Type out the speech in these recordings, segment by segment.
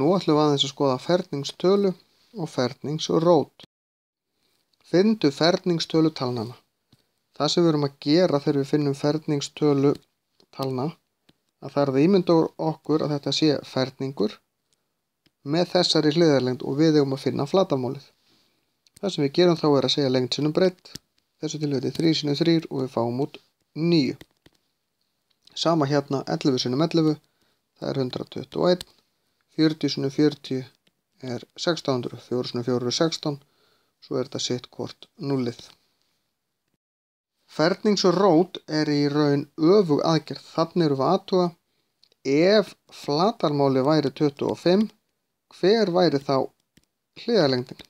Nú ætlum við aðeins að skoða ferningstölu og ferningsrót. Fyndu ferningstölu talnana. Það sem við erum að gera þegar við finnum ferningstölu talna, að það er það ímyndur okkur að þetta sé ferningur með þessari hliðarlengd og við erum að finna flatamólið. Það sem við gerum þá er að segja lengd sinum breytt, þessu tilviti 3 sinum 3 og við fáum út 9. Sama hérna 11 sinum 11, það er 121. 40 sinni 40 er 1600, 4 sinni 4 er 16, svo er þetta sitt hvort nullið. Fernings og rót er í raun öfug aðgerð, þannig eru við aðtúa ef flatarmáli væri 25, hver væri þá hliðalengdin?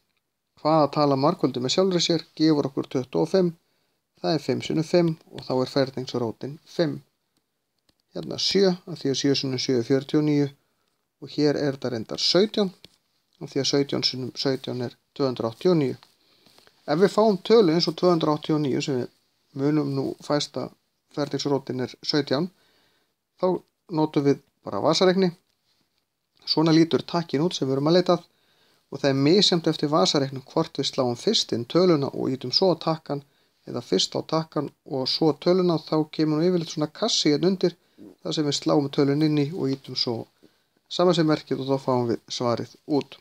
Hvað að tala markvöldi með sjálfur sér gefur okkur 25, það er 5 sinu 5 og þá er fernings og rótin 5. Hérna 7, að því að 7 sinu 7 er 49 og hér er þetta reyndar 17 og því að 17 sinum 17 er 289 ef við fáum tölu eins og 289 sem við munum nú fæsta ferdingsrótin er 17 þá notum við bara vasaregni svona lítur takkin út sem við erum að leitað og það er mísjönd eftir vasareiknum hvort við sláum fyrst inn töluna og ítum svo á takkan eða fyrst á takkan og svo töluna þá kemur við yfirleitt svona kassi hérna undir þar sem við sláum tölun inn í og ítum svo saman sem merkið og þá fáum við svarið út.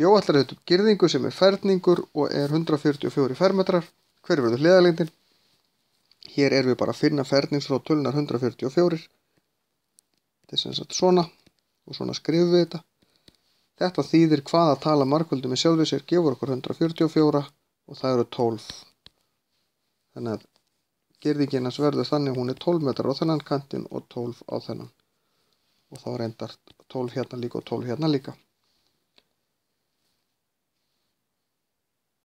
Jóallar heitum girðingu sem er ferningur og er 144 fermetrar. Hver verður hliðalengdin? Hér er við bara að finna ferningsrót tölunar 144. Þetta er sem sagt svona og svona skrifum við þetta. Þetta þýðir hvaða tala markvöldum í sjálfið sér gefur okkur 144 og það eru 12. Þannig að gerðinginans verður þannig hún er 12 metrar á þennan kantin og 12 á þennan og þá reyndar 12 hérna líka og 12 hérna líka